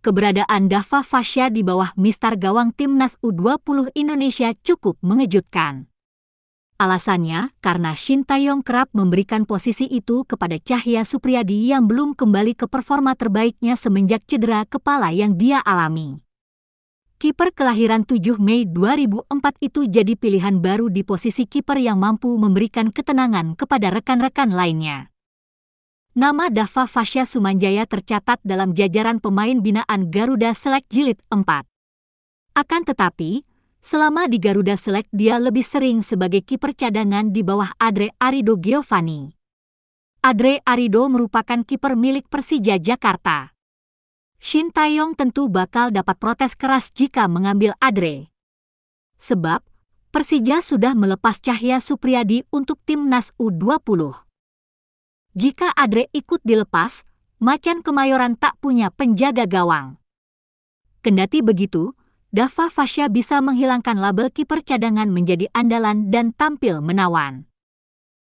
keberadaan Dava Fasya di bawah mistar gawang timnas U20 Indonesia cukup mengejutkan. Alasannya karena Shin Taeyong kerap memberikan posisi itu kepada Cahya Supriyadi yang belum kembali ke performa terbaiknya semenjak cedera kepala yang dia alami. Kiper kelahiran 7 Mei 2004 itu jadi pilihan baru di posisi kiper yang mampu memberikan ketenangan kepada rekan-rekan lainnya. Nama Dava Fasya Sumanjaya tercatat dalam jajaran pemain binaan Garuda Select Jilid 4. Akan tetapi, selama di Garuda Select dia lebih sering sebagai kiper cadangan di bawah Adre Arido Giovanni. Adre Arido merupakan kiper milik Persija Jakarta. Shin Taeyong tentu bakal dapat protes keras jika mengambil Adre. Sebab, Persija sudah melepas Cahya Supriyadi untuk timnas U20. Jika Adre ikut dilepas, Macan Kemayoran tak punya penjaga gawang. Kendati begitu, Dava Fasya bisa menghilangkan label kiper cadangan menjadi andalan dan tampil menawan.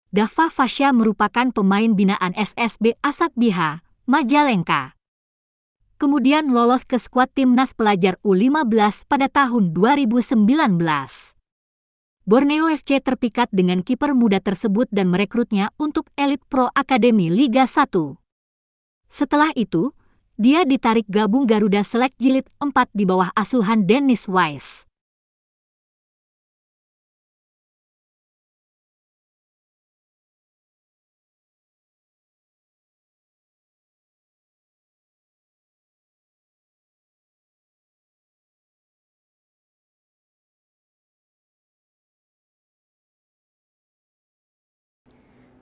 Dava Fasya merupakan pemain binaan SSB Asak Biha, Majalengka. Kemudian lolos ke skuad timnas pelajar U15 pada tahun 2019. Borneo FC terpikat dengan kiper muda tersebut dan merekrutnya untuk elit pro akademi Liga 1. Setelah itu, dia ditarik gabung Garuda Select Jilid 4 di bawah asuhan Dennis Wise.